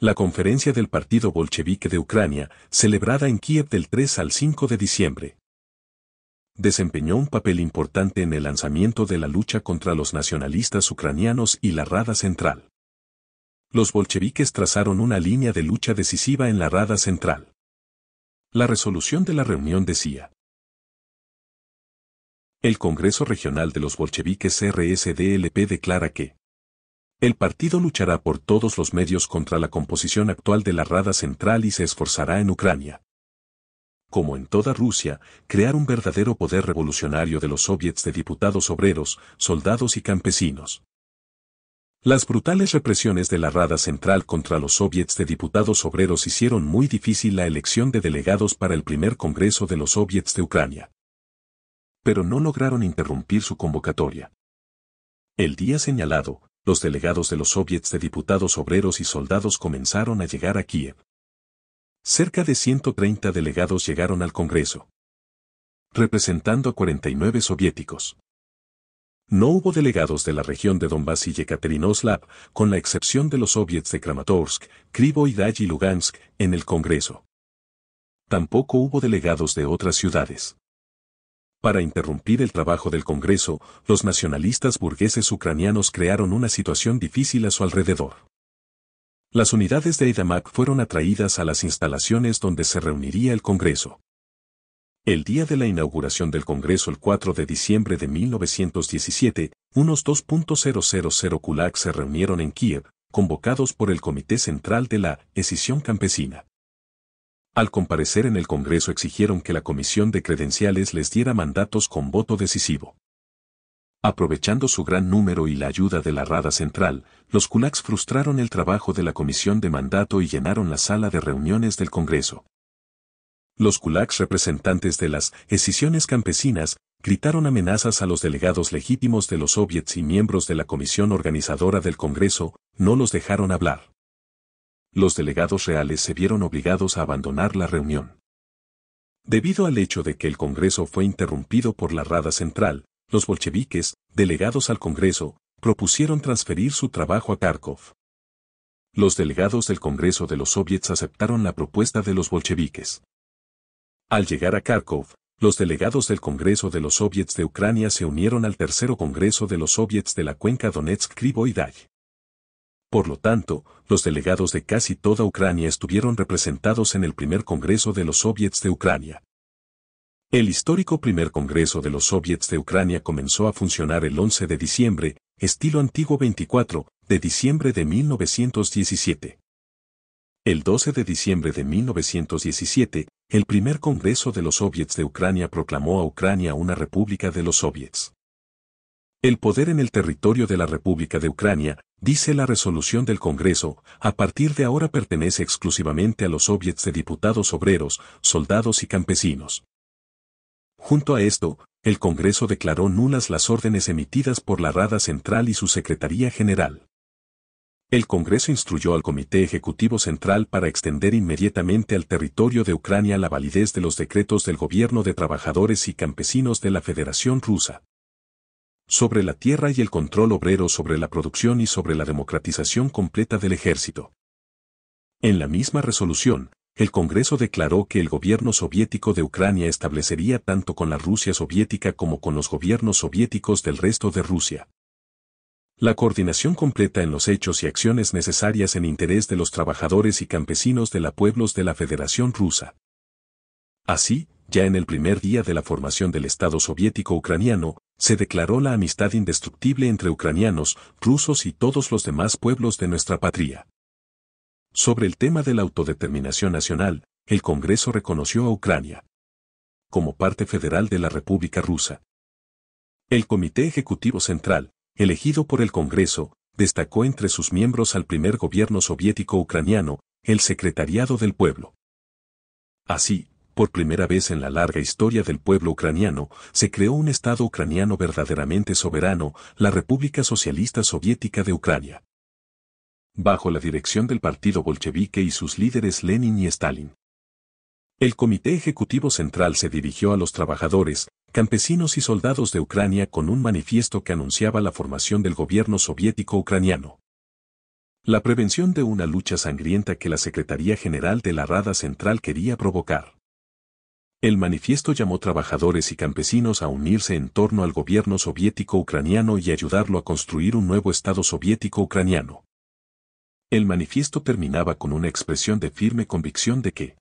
La conferencia del Partido Bolchevique de Ucrania, celebrada en Kiev del 3 al 5 de diciembre, desempeñó un papel importante en el lanzamiento de la lucha contra los nacionalistas ucranianos y la Rada Central. Los bolcheviques trazaron una línea de lucha decisiva en la Rada Central. La resolución de la reunión decía, el Congreso Regional de los Bolcheviques RSDLP declara que el partido luchará por todos los medios contra la composición actual de la Rada Central y se esforzará en Ucrania. Como en toda Rusia, crear un verdadero poder revolucionario de los soviets de diputados obreros, soldados y campesinos. Las brutales represiones de la Rada Central contra los soviets de diputados obreros hicieron muy difícil la elección de delegados para el primer Congreso de los soviets de Ucrania. Pero no lograron interrumpir su convocatoria. El día señalado, los delegados de los soviets de diputados obreros y soldados comenzaron a llegar a Kiev. Cerca de 130 delegados llegaron al Congreso, representando a 49 soviéticos. No hubo delegados de la región de Donbass y Yekaterinoslav, con la excepción de los soviets de Kramatorsk, Rih y Lugansk, en el Congreso. Tampoco hubo delegados de otras ciudades. Para interrumpir el trabajo del Congreso, los nacionalistas burgueses ucranianos crearon una situación difícil a su alrededor. Las unidades de Eidamak fueron atraídas a las instalaciones donde se reuniría el Congreso. El día de la inauguración del Congreso el 4 de diciembre de 1917, unos 2.000 kulak se reunieron en Kiev, convocados por el Comité Central de la Escisión Campesina. Al comparecer en el Congreso exigieron que la Comisión de Credenciales les diera mandatos con voto decisivo. Aprovechando su gran número y la ayuda de la Rada Central, los kulaks frustraron el trabajo de la Comisión de Mandato y llenaron la sala de reuniones del Congreso. Los kulaks representantes de las escisiones campesinas gritaron amenazas a los delegados legítimos de los soviets y miembros de la comisión organizadora del Congreso, no los dejaron hablar los delegados reales se vieron obligados a abandonar la reunión. Debido al hecho de que el Congreso fue interrumpido por la Rada Central, los bolcheviques, delegados al Congreso, propusieron transferir su trabajo a Kharkov. Los delegados del Congreso de los Soviets aceptaron la propuesta de los bolcheviques. Al llegar a Kharkov, los delegados del Congreso de los Soviets de Ucrania se unieron al Tercero Congreso de los Soviets de la Cuenca donetsk krivoiday por lo tanto, los delegados de casi toda Ucrania estuvieron representados en el primer Congreso de los Soviets de Ucrania. El histórico primer Congreso de los Soviets de Ucrania comenzó a funcionar el 11 de diciembre, estilo antiguo 24, de diciembre de 1917. El 12 de diciembre de 1917, el primer Congreso de los Soviets de Ucrania proclamó a Ucrania una república de los Soviets. El poder en el territorio de la República de Ucrania dice la resolución del Congreso, a partir de ahora pertenece exclusivamente a los soviets de diputados obreros, soldados y campesinos. Junto a esto, el Congreso declaró nulas las órdenes emitidas por la Rada Central y su Secretaría General. El Congreso instruyó al Comité Ejecutivo Central para extender inmediatamente al territorio de Ucrania la validez de los decretos del Gobierno de Trabajadores y Campesinos de la Federación Rusa sobre la tierra y el control obrero sobre la producción y sobre la democratización completa del ejército. En la misma resolución, el Congreso declaró que el gobierno soviético de Ucrania establecería tanto con la Rusia soviética como con los gobiernos soviéticos del resto de Rusia. La coordinación completa en los hechos y acciones necesarias en interés de los trabajadores y campesinos de la pueblos de la Federación Rusa. Así, ya en el primer día de la formación del Estado soviético ucraniano, se declaró la amistad indestructible entre ucranianos, rusos y todos los demás pueblos de nuestra patria. Sobre el tema de la autodeterminación nacional, el Congreso reconoció a Ucrania como parte federal de la República Rusa. El Comité Ejecutivo Central, elegido por el Congreso, destacó entre sus miembros al primer gobierno soviético ucraniano, el Secretariado del Pueblo. Así, por primera vez en la larga historia del pueblo ucraniano, se creó un Estado ucraniano verdaderamente soberano, la República Socialista Soviética de Ucrania. Bajo la dirección del Partido Bolchevique y sus líderes Lenin y Stalin. El Comité Ejecutivo Central se dirigió a los trabajadores, campesinos y soldados de Ucrania con un manifiesto que anunciaba la formación del gobierno soviético ucraniano. La prevención de una lucha sangrienta que la Secretaría General de la Rada Central quería provocar. El manifiesto llamó trabajadores y campesinos a unirse en torno al gobierno soviético ucraniano y ayudarlo a construir un nuevo Estado soviético ucraniano. El manifiesto terminaba con una expresión de firme convicción de que,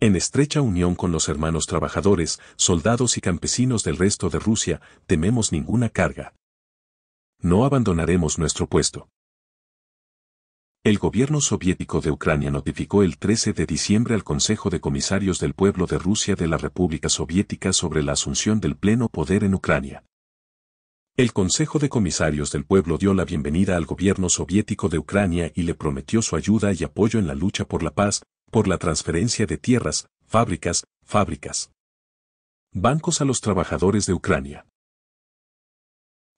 en estrecha unión con los hermanos trabajadores, soldados y campesinos del resto de Rusia, tememos ninguna carga. No abandonaremos nuestro puesto. El gobierno soviético de Ucrania notificó el 13 de diciembre al Consejo de Comisarios del Pueblo de Rusia de la República Soviética sobre la asunción del pleno poder en Ucrania. El Consejo de Comisarios del Pueblo dio la bienvenida al gobierno soviético de Ucrania y le prometió su ayuda y apoyo en la lucha por la paz, por la transferencia de tierras, fábricas, fábricas. Bancos a los trabajadores de Ucrania.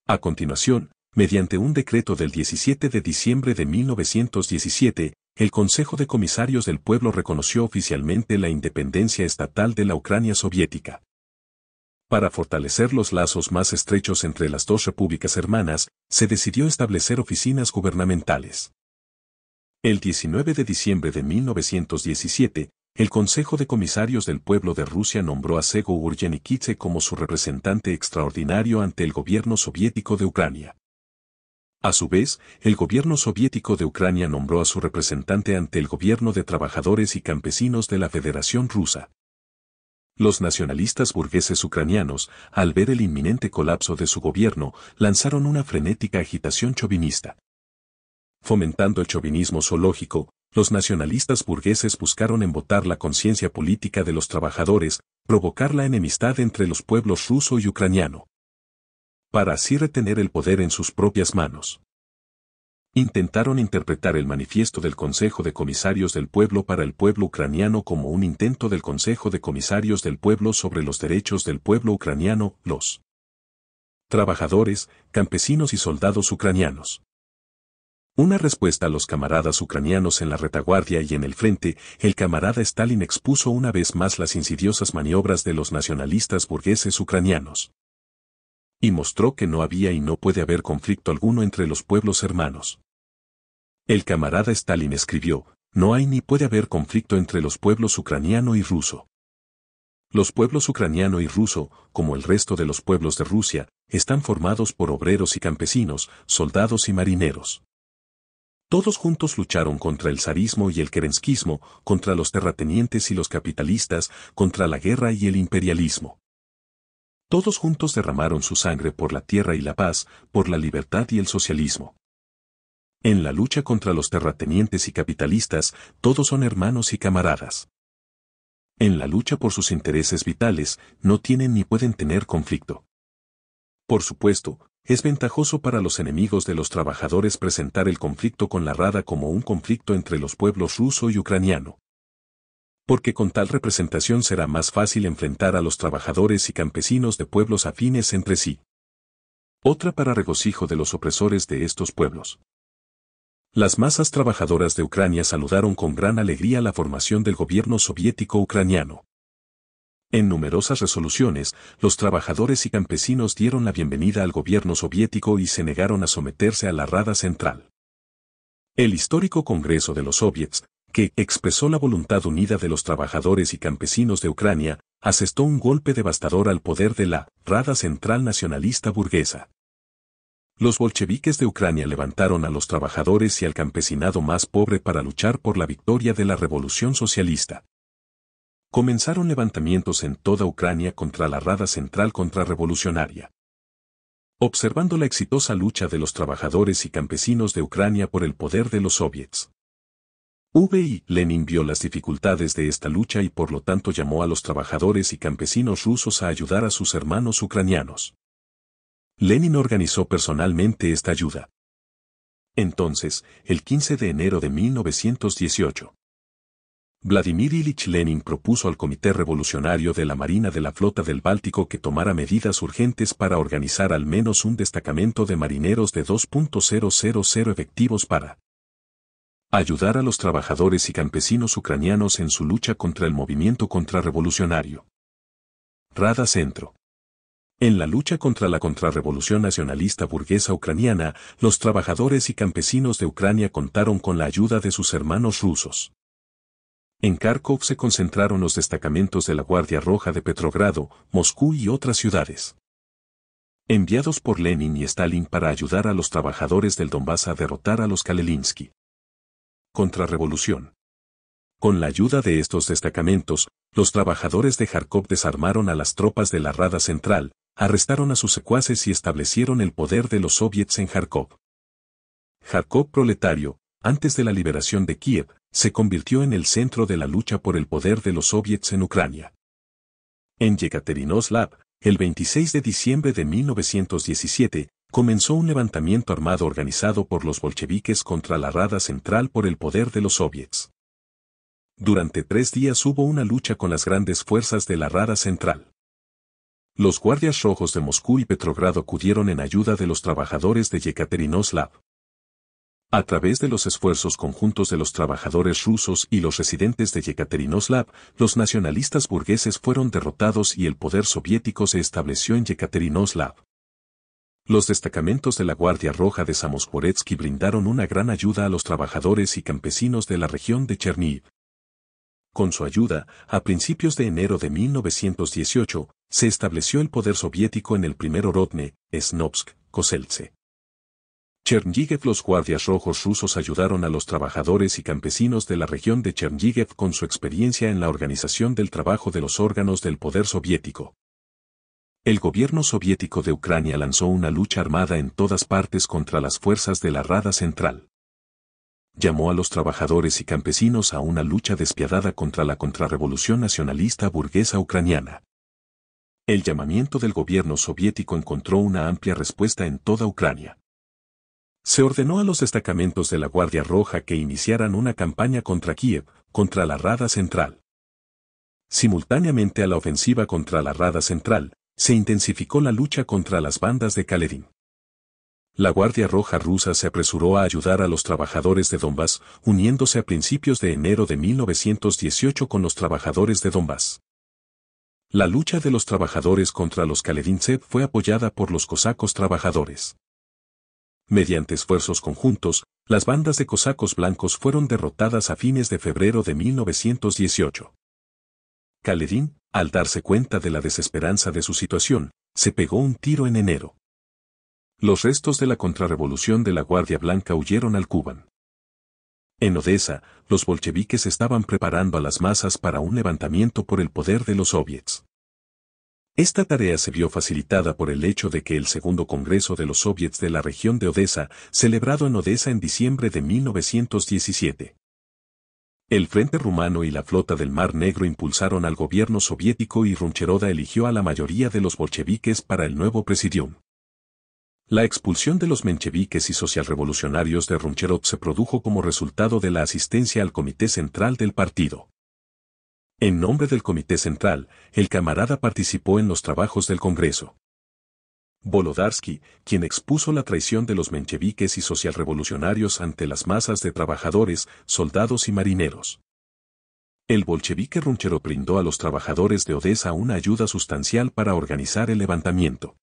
A continuación, mediante un decreto del 17 de diciembre de 1917, el Consejo de Comisarios del Pueblo reconoció oficialmente la independencia estatal de la Ucrania soviética. Para fortalecer los lazos más estrechos entre las dos repúblicas hermanas, se decidió establecer oficinas gubernamentales. El 19 de diciembre de 1917, el Consejo de Comisarios del Pueblo de Rusia nombró a Sego Urgenikidze como su representante extraordinario ante el gobierno soviético de Ucrania. A su vez, el gobierno soviético de Ucrania nombró a su representante ante el gobierno de trabajadores y campesinos de la Federación Rusa. Los nacionalistas burgueses ucranianos, al ver el inminente colapso de su gobierno, lanzaron una frenética agitación chovinista. Fomentando el chauvinismo zoológico, los nacionalistas burgueses buscaron embotar la conciencia política de los trabajadores, provocar la enemistad entre los pueblos ruso y ucraniano para así retener el poder en sus propias manos. Intentaron interpretar el manifiesto del Consejo de Comisarios del Pueblo para el pueblo ucraniano como un intento del Consejo de Comisarios del Pueblo sobre los derechos del pueblo ucraniano, los trabajadores, campesinos y soldados ucranianos. Una respuesta a los camaradas ucranianos en la retaguardia y en el frente, el camarada Stalin expuso una vez más las insidiosas maniobras de los nacionalistas burgueses ucranianos y mostró que no había y no puede haber conflicto alguno entre los pueblos hermanos. El camarada Stalin escribió, no hay ni puede haber conflicto entre los pueblos ucraniano y ruso. Los pueblos ucraniano y ruso, como el resto de los pueblos de Rusia, están formados por obreros y campesinos, soldados y marineros. Todos juntos lucharon contra el zarismo y el kerenskismo, contra los terratenientes y los capitalistas, contra la guerra y el imperialismo. Todos juntos derramaron su sangre por la tierra y la paz, por la libertad y el socialismo. En la lucha contra los terratenientes y capitalistas, todos son hermanos y camaradas. En la lucha por sus intereses vitales, no tienen ni pueden tener conflicto. Por supuesto, es ventajoso para los enemigos de los trabajadores presentar el conflicto con la Rada como un conflicto entre los pueblos ruso y ucraniano porque con tal representación será más fácil enfrentar a los trabajadores y campesinos de pueblos afines entre sí. Otra para regocijo de los opresores de estos pueblos. Las masas trabajadoras de Ucrania saludaron con gran alegría la formación del gobierno soviético ucraniano. En numerosas resoluciones, los trabajadores y campesinos dieron la bienvenida al gobierno soviético y se negaron a someterse a la Rada Central. El histórico Congreso de los Soviets, que expresó la voluntad unida de los trabajadores y campesinos de Ucrania, asestó un golpe devastador al poder de la Rada Central Nacionalista Burguesa. Los bolcheviques de Ucrania levantaron a los trabajadores y al campesinado más pobre para luchar por la victoria de la revolución socialista. Comenzaron levantamientos en toda Ucrania contra la Rada Central Contrarrevolucionaria. Observando la exitosa lucha de los trabajadores y campesinos de Ucrania por el poder de los soviets, V.I. Lenin vio las dificultades de esta lucha y por lo tanto llamó a los trabajadores y campesinos rusos a ayudar a sus hermanos ucranianos. Lenin organizó personalmente esta ayuda. Entonces, el 15 de enero de 1918, Vladimir Ilich Lenin propuso al Comité Revolucionario de la Marina de la Flota del Báltico que tomara medidas urgentes para organizar al menos un destacamento de marineros de 2.000 efectivos para ayudar a los trabajadores y campesinos ucranianos en su lucha contra el movimiento contrarrevolucionario. Rada Centro. En la lucha contra la contrarrevolución nacionalista burguesa ucraniana, los trabajadores y campesinos de Ucrania contaron con la ayuda de sus hermanos rusos. En Kharkov se concentraron los destacamentos de la Guardia Roja de Petrogrado, Moscú y otras ciudades. Enviados por Lenin y Stalin para ayudar a los trabajadores del Donbass a derrotar a los Kalelinsky contrarrevolución. Con la ayuda de estos destacamentos, los trabajadores de Kharkov desarmaron a las tropas de la Rada Central, arrestaron a sus secuaces y establecieron el poder de los soviets en Kharkov. Kharkov proletario, antes de la liberación de Kiev, se convirtió en el centro de la lucha por el poder de los soviets en Ucrania. En Yekaterinoslav, el 26 de diciembre de 1917, comenzó un levantamiento armado organizado por los bolcheviques contra la Rada Central por el poder de los soviets. Durante tres días hubo una lucha con las grandes fuerzas de la Rada Central. Los guardias rojos de Moscú y Petrogrado acudieron en ayuda de los trabajadores de Yekaterinoslav. A través de los esfuerzos conjuntos de los trabajadores rusos y los residentes de Yekaterinoslav, los nacionalistas burgueses fueron derrotados y el poder soviético se estableció en Yekaterinoslav. Los destacamentos de la Guardia Roja de Samoskoretsky brindaron una gran ayuda a los trabajadores y campesinos de la región de Cherniv. Con su ayuda, a principios de enero de 1918, se estableció el poder soviético en el primer Orodne, Snovsk, Koselce. Chernyigev Los guardias rojos rusos ayudaron a los trabajadores y campesinos de la región de Chernyigev con su experiencia en la organización del trabajo de los órganos del poder soviético. El gobierno soviético de Ucrania lanzó una lucha armada en todas partes contra las fuerzas de la Rada Central. Llamó a los trabajadores y campesinos a una lucha despiadada contra la contrarrevolución nacionalista burguesa ucraniana. El llamamiento del gobierno soviético encontró una amplia respuesta en toda Ucrania. Se ordenó a los destacamentos de la Guardia Roja que iniciaran una campaña contra Kiev, contra la Rada Central. Simultáneamente a la ofensiva contra la Rada Central, se intensificó la lucha contra las bandas de Kaledin. La Guardia Roja rusa se apresuró a ayudar a los trabajadores de Donbass, uniéndose a principios de enero de 1918 con los trabajadores de Donbass. La lucha de los trabajadores contra los Kaledinsev fue apoyada por los cosacos trabajadores. Mediante esfuerzos conjuntos, las bandas de cosacos blancos fueron derrotadas a fines de febrero de 1918. Kaledin, al darse cuenta de la desesperanza de su situación, se pegó un tiro en enero. Los restos de la contrarrevolución de la Guardia Blanca huyeron al Cuban. En Odessa, los bolcheviques estaban preparando a las masas para un levantamiento por el poder de los soviets. Esta tarea se vio facilitada por el hecho de que el segundo Congreso de los Soviets de la región de Odessa, celebrado en Odessa en diciembre de 1917, el Frente Rumano y la Flota del Mar Negro impulsaron al gobierno soviético y Runcheroda eligió a la mayoría de los bolcheviques para el nuevo presidium. La expulsión de los mencheviques y socialrevolucionarios de Runcherod se produjo como resultado de la asistencia al Comité Central del partido. En nombre del Comité Central, el camarada participó en los trabajos del Congreso. Volodarsky, quien expuso la traición de los mencheviques y socialrevolucionarios ante las masas de trabajadores, soldados y marineros. El bolchevique Runchero brindó a los trabajadores de Odessa una ayuda sustancial para organizar el levantamiento.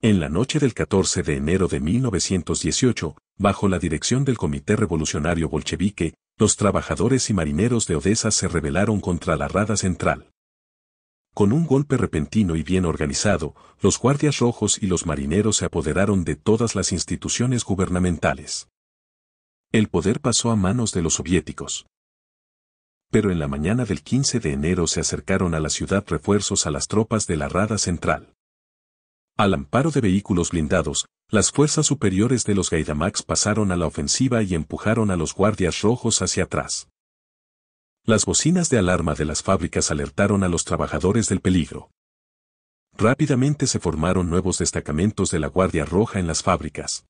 En la noche del 14 de enero de 1918, bajo la dirección del Comité Revolucionario Bolchevique, los trabajadores y marineros de Odessa se rebelaron contra la Rada Central. Con un golpe repentino y bien organizado, los guardias rojos y los marineros se apoderaron de todas las instituciones gubernamentales. El poder pasó a manos de los soviéticos. Pero en la mañana del 15 de enero se acercaron a la ciudad refuerzos a las tropas de la Rada Central. Al amparo de vehículos blindados, las fuerzas superiores de los Gaidamax pasaron a la ofensiva y empujaron a los guardias rojos hacia atrás. Las bocinas de alarma de las fábricas alertaron a los trabajadores del peligro. Rápidamente se formaron nuevos destacamentos de la Guardia Roja en las fábricas.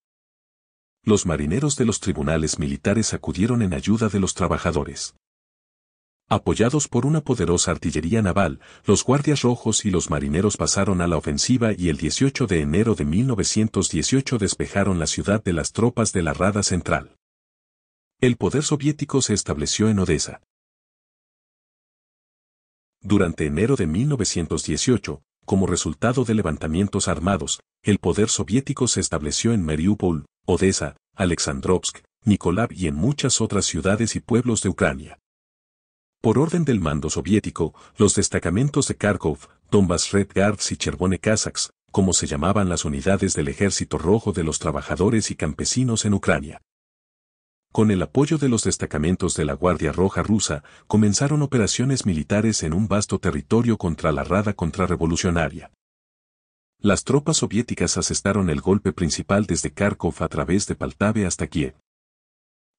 Los marineros de los tribunales militares acudieron en ayuda de los trabajadores. Apoyados por una poderosa artillería naval, los guardias rojos y los marineros pasaron a la ofensiva y el 18 de enero de 1918 despejaron la ciudad de las tropas de la Rada Central. El poder soviético se estableció en Odessa. Durante enero de 1918, como resultado de levantamientos armados, el poder soviético se estableció en Mariupol, Odessa, Alexandrovsk, Nikolav y en muchas otras ciudades y pueblos de Ucrania. Por orden del mando soviético, los destacamentos de Kharkov, Donbass Red Guards y Cherbone Kazakhs, como se llamaban las unidades del Ejército Rojo de los Trabajadores y Campesinos en Ucrania, con el apoyo de los destacamentos de la Guardia Roja rusa, comenzaron operaciones militares en un vasto territorio contra la Rada contrarrevolucionaria. Las tropas soviéticas asestaron el golpe principal desde Kharkov a través de Paltave hasta Kiev.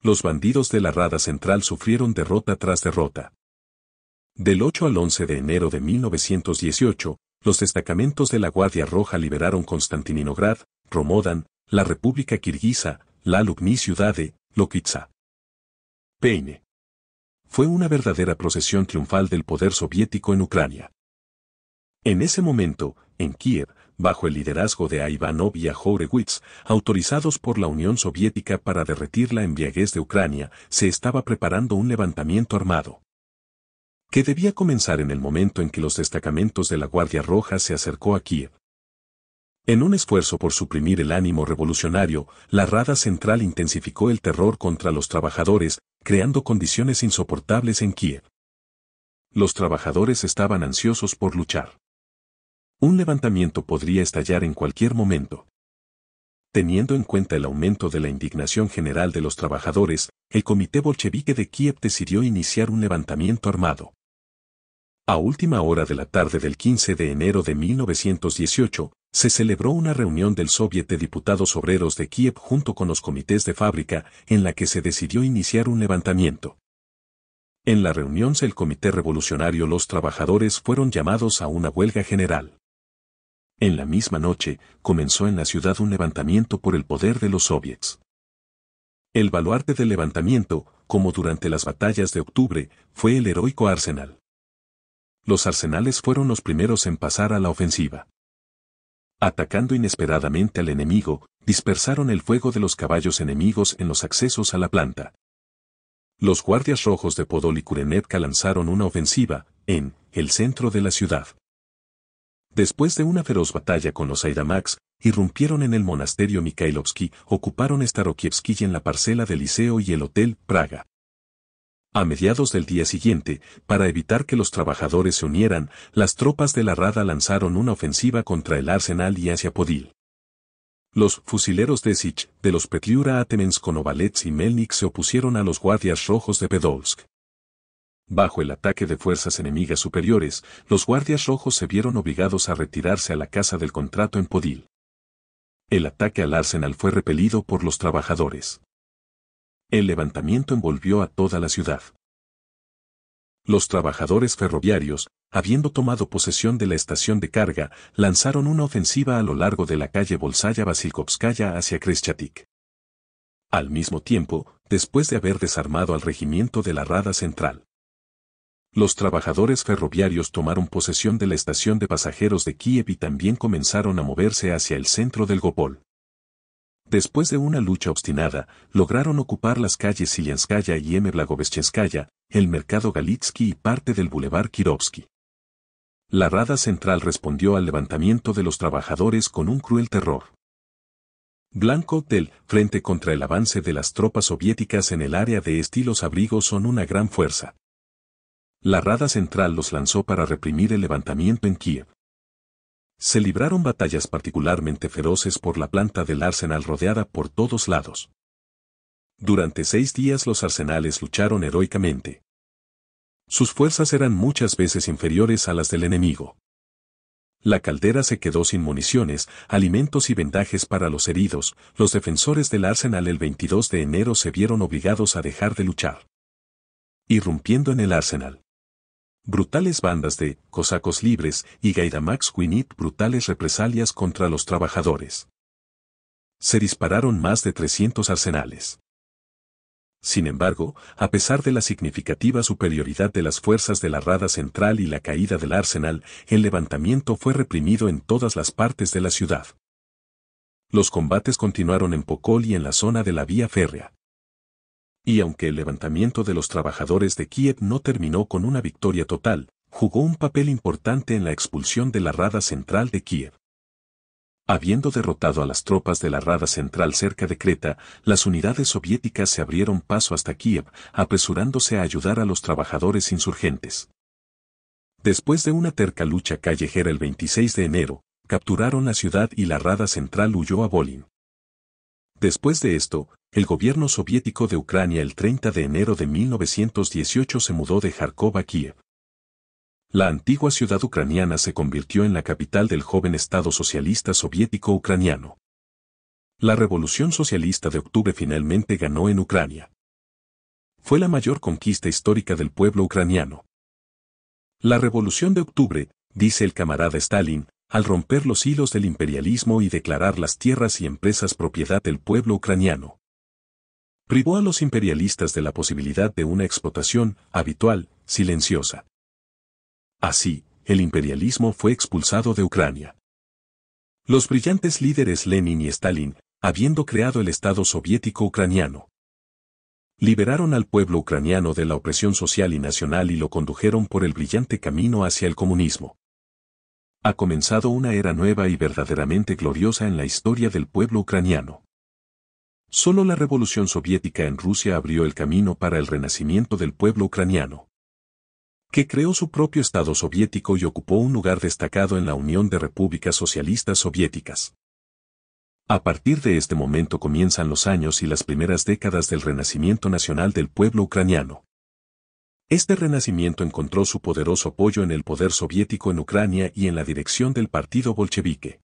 Los bandidos de la Rada Central sufrieron derrota tras derrota. Del 8 al 11 de enero de 1918, los destacamentos de la Guardia Roja liberaron Constantininograd, Romodan, la República Kirguisa, la ciudad ciudade, Lokitsa. Peine. Fue una verdadera procesión triunfal del poder soviético en Ucrania. En ese momento, en Kiev, bajo el liderazgo de Ivanov y Ajorewitz, autorizados por la Unión Soviética para derretir la embriaguez de Ucrania, se estaba preparando un levantamiento armado que debía comenzar en el momento en que los destacamentos de la Guardia Roja se acercó a Kiev. En un esfuerzo por suprimir el ánimo revolucionario, la Rada Central intensificó el terror contra los trabajadores, creando condiciones insoportables en Kiev. Los trabajadores estaban ansiosos por luchar. Un levantamiento podría estallar en cualquier momento. Teniendo en cuenta el aumento de la indignación general de los trabajadores, el Comité Bolchevique de Kiev decidió iniciar un levantamiento armado. A última hora de la tarde del 15 de enero de 1918, se celebró una reunión del Soviet de Diputados Obreros de Kiev junto con los comités de fábrica, en la que se decidió iniciar un levantamiento. En la reunión del Comité Revolucionario los trabajadores fueron llamados a una huelga general. En la misma noche, comenzó en la ciudad un levantamiento por el poder de los soviets. El baluarte del levantamiento, como durante las batallas de octubre, fue el heroico arsenal. Los arsenales fueron los primeros en pasar a la ofensiva. Atacando inesperadamente al enemigo, dispersaron el fuego de los caballos enemigos en los accesos a la planta. Los guardias rojos de Podol y Kurenevka lanzaron una ofensiva, en, el centro de la ciudad. Después de una feroz batalla con los Aidamax, irrumpieron en el monasterio Mikhailovsky, ocuparon Starokievsky en la parcela del Liceo y el Hotel Praga. A mediados del día siguiente, para evitar que los trabajadores se unieran, las tropas de la Rada lanzaron una ofensiva contra el arsenal y hacia Podil. Los fusileros de Sich, de los Petliura Atemens Konovalets y Melnik se opusieron a los guardias rojos de Pedolsk. Bajo el ataque de fuerzas enemigas superiores, los guardias rojos se vieron obligados a retirarse a la casa del contrato en Podil. El ataque al arsenal fue repelido por los trabajadores. El levantamiento envolvió a toda la ciudad. Los trabajadores ferroviarios, habiendo tomado posesión de la estación de carga, lanzaron una ofensiva a lo largo de la calle Bolsaya Basilkovskaya hacia Kreschatik. Al mismo tiempo, después de haber desarmado al regimiento de la Rada Central. Los trabajadores ferroviarios tomaron posesión de la estación de pasajeros de Kiev y también comenzaron a moverse hacia el centro del Gopol. Después de una lucha obstinada, lograron ocupar las calles silianskaya y M. Blagoveschenskaya, el mercado Galitsky y parte del bulevar Kirovsky. La Rada Central respondió al levantamiento de los trabajadores con un cruel terror. Blanco del frente contra el avance de las tropas soviéticas en el área de estilos abrigos son una gran fuerza. La Rada Central los lanzó para reprimir el levantamiento en Kiev. Se libraron batallas particularmente feroces por la planta del arsenal rodeada por todos lados. Durante seis días los arsenales lucharon heroicamente. Sus fuerzas eran muchas veces inferiores a las del enemigo. La caldera se quedó sin municiones, alimentos y vendajes para los heridos, los defensores del arsenal el 22 de enero se vieron obligados a dejar de luchar. Irrumpiendo en el arsenal. Brutales bandas de cosacos libres y Gaidamax Quinit brutales represalias contra los trabajadores. Se dispararon más de 300 arsenales. Sin embargo, a pesar de la significativa superioridad de las fuerzas de la Rada Central y la caída del arsenal, el levantamiento fue reprimido en todas las partes de la ciudad los combates continuaron en Pocol y en la zona de la vía férrea y aunque el levantamiento de los trabajadores de Kiev no terminó con una victoria total, jugó un papel importante en la expulsión de la Rada Central de Kiev. Habiendo derrotado a las tropas de la Rada Central cerca de Creta, las unidades soviéticas se abrieron paso hasta Kiev, apresurándose a ayudar a los trabajadores insurgentes. Después de una terca lucha callejera el 26 de enero, capturaron la ciudad y la Rada Central huyó a Bolín. Después de esto, el gobierno soviético de Ucrania el 30 de enero de 1918 se mudó de Kharkov a Kiev. La antigua ciudad ucraniana se convirtió en la capital del joven Estado socialista soviético ucraniano. La revolución socialista de octubre finalmente ganó en Ucrania. Fue la mayor conquista histórica del pueblo ucraniano. La revolución de octubre, dice el camarada Stalin, al romper los hilos del imperialismo y declarar las tierras y empresas propiedad del pueblo ucraniano. Privó a los imperialistas de la posibilidad de una explotación habitual, silenciosa. Así, el imperialismo fue expulsado de Ucrania. Los brillantes líderes Lenin y Stalin, habiendo creado el Estado soviético ucraniano, liberaron al pueblo ucraniano de la opresión social y nacional y lo condujeron por el brillante camino hacia el comunismo. Ha comenzado una era nueva y verdaderamente gloriosa en la historia del pueblo ucraniano. Solo la revolución soviética en Rusia abrió el camino para el renacimiento del pueblo ucraniano, que creó su propio Estado soviético y ocupó un lugar destacado en la Unión de Repúblicas Socialistas Soviéticas. A partir de este momento comienzan los años y las primeras décadas del renacimiento nacional del pueblo ucraniano. Este renacimiento encontró su poderoso apoyo en el poder soviético en Ucrania y en la dirección del partido bolchevique.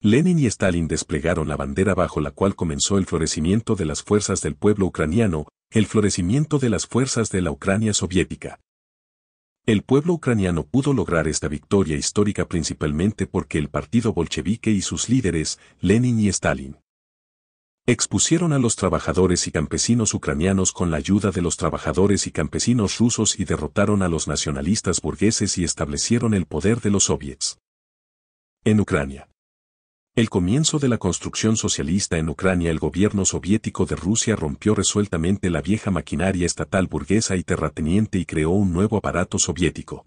Lenin y Stalin desplegaron la bandera bajo la cual comenzó el florecimiento de las fuerzas del pueblo ucraniano, el florecimiento de las fuerzas de la Ucrania soviética. El pueblo ucraniano pudo lograr esta victoria histórica principalmente porque el partido bolchevique y sus líderes, Lenin y Stalin, Expusieron a los trabajadores y campesinos ucranianos con la ayuda de los trabajadores y campesinos rusos y derrotaron a los nacionalistas burgueses y establecieron el poder de los soviets. En Ucrania. El comienzo de la construcción socialista en Ucrania el gobierno soviético de Rusia rompió resueltamente la vieja maquinaria estatal burguesa y terrateniente y creó un nuevo aparato soviético.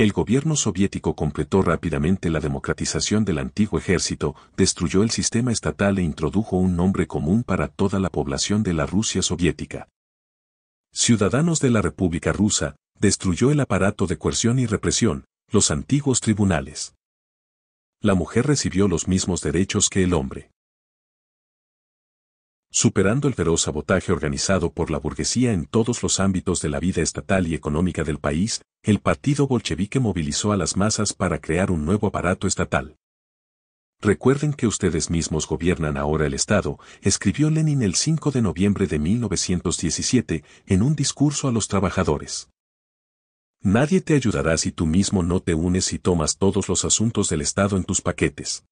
El gobierno soviético completó rápidamente la democratización del antiguo ejército, destruyó el sistema estatal e introdujo un nombre común para toda la población de la Rusia soviética. Ciudadanos de la República Rusa, destruyó el aparato de coerción y represión, los antiguos tribunales. La mujer recibió los mismos derechos que el hombre superando el feroz sabotaje organizado por la burguesía en todos los ámbitos de la vida estatal y económica del país, el partido bolchevique movilizó a las masas para crear un nuevo aparato estatal. Recuerden que ustedes mismos gobiernan ahora el Estado, escribió Lenin el 5 de noviembre de 1917 en un discurso a los trabajadores. Nadie te ayudará si tú mismo no te unes y tomas todos los asuntos del Estado en tus paquetes.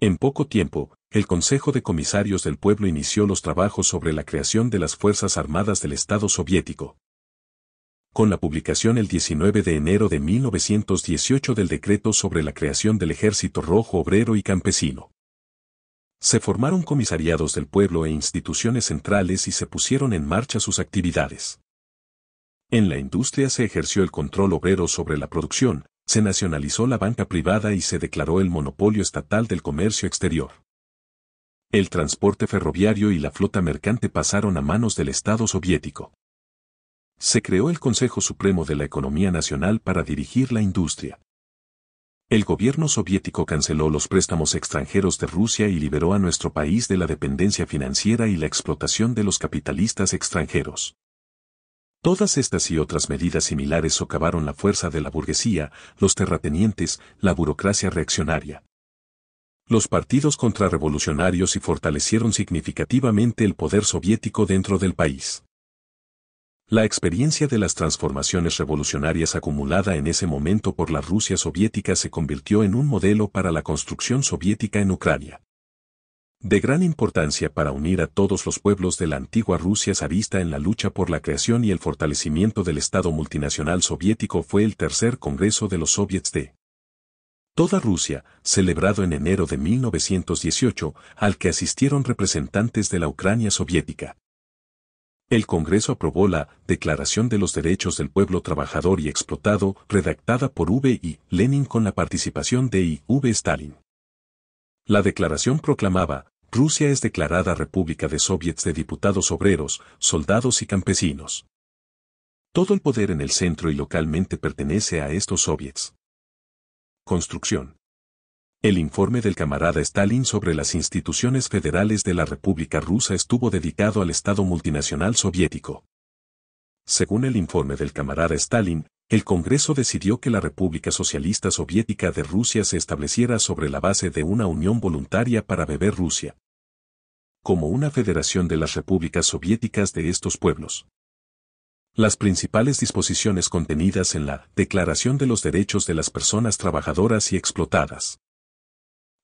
En poco tiempo, el Consejo de Comisarios del Pueblo inició los trabajos sobre la creación de las Fuerzas Armadas del Estado soviético. Con la publicación el 19 de enero de 1918 del decreto sobre la creación del Ejército Rojo Obrero y Campesino. Se formaron comisariados del pueblo e instituciones centrales y se pusieron en marcha sus actividades. En la industria se ejerció el control obrero sobre la producción, se nacionalizó la banca privada y se declaró el monopolio estatal del comercio exterior. El transporte ferroviario y la flota mercante pasaron a manos del Estado soviético. Se creó el Consejo Supremo de la Economía Nacional para dirigir la industria. El gobierno soviético canceló los préstamos extranjeros de Rusia y liberó a nuestro país de la dependencia financiera y la explotación de los capitalistas extranjeros. Todas estas y otras medidas similares socavaron la fuerza de la burguesía, los terratenientes, la burocracia reaccionaria, los partidos contrarrevolucionarios y fortalecieron significativamente el poder soviético dentro del país. La experiencia de las transformaciones revolucionarias acumulada en ese momento por la Rusia soviética se convirtió en un modelo para la construcción soviética en Ucrania. De gran importancia para unir a todos los pueblos de la antigua Rusia zarista en la lucha por la creación y el fortalecimiento del Estado multinacional soviético fue el tercer Congreso de los Soviets de Toda Rusia, celebrado en enero de 1918, al que asistieron representantes de la Ucrania soviética. El Congreso aprobó la Declaración de los Derechos del Pueblo Trabajador y Explotado, redactada por V.I. Lenin con la participación de I.V. Stalin. La declaración proclamaba, Rusia es declarada República de Soviets de diputados obreros, soldados y campesinos. Todo el poder en el centro y localmente pertenece a estos soviets. Construcción. El informe del camarada Stalin sobre las instituciones federales de la República Rusa estuvo dedicado al Estado multinacional soviético. Según el informe del camarada Stalin, el Congreso decidió que la República Socialista Soviética de Rusia se estableciera sobre la base de una unión voluntaria para beber Rusia. Como una federación de las repúblicas soviéticas de estos pueblos. Las principales disposiciones contenidas en la Declaración de los Derechos de las Personas Trabajadoras y Explotadas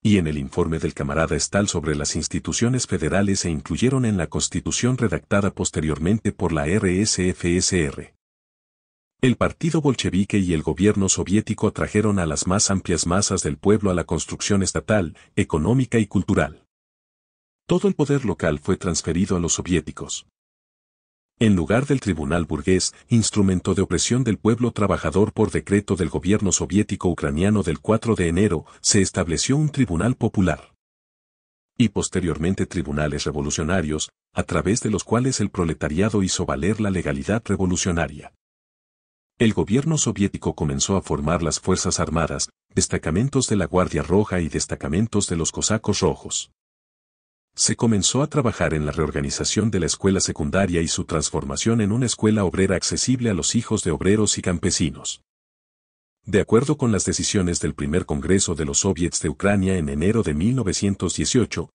y en el informe del camarada Estal sobre las instituciones federales se incluyeron en la constitución redactada posteriormente por la RSFSR. El partido bolchevique y el gobierno soviético atrajeron a las más amplias masas del pueblo a la construcción estatal, económica y cultural. Todo el poder local fue transferido a los soviéticos en lugar del tribunal burgués, instrumento de opresión del pueblo trabajador por decreto del gobierno soviético ucraniano del 4 de enero, se estableció un tribunal popular. Y posteriormente tribunales revolucionarios, a través de los cuales el proletariado hizo valer la legalidad revolucionaria. El gobierno soviético comenzó a formar las Fuerzas Armadas, destacamentos de la Guardia Roja y destacamentos de los Cosacos Rojos. Se comenzó a trabajar en la reorganización de la escuela secundaria y su transformación en una escuela obrera accesible a los hijos de obreros y campesinos. De acuerdo con las decisiones del primer Congreso de los Soviets de Ucrania en enero de 1918,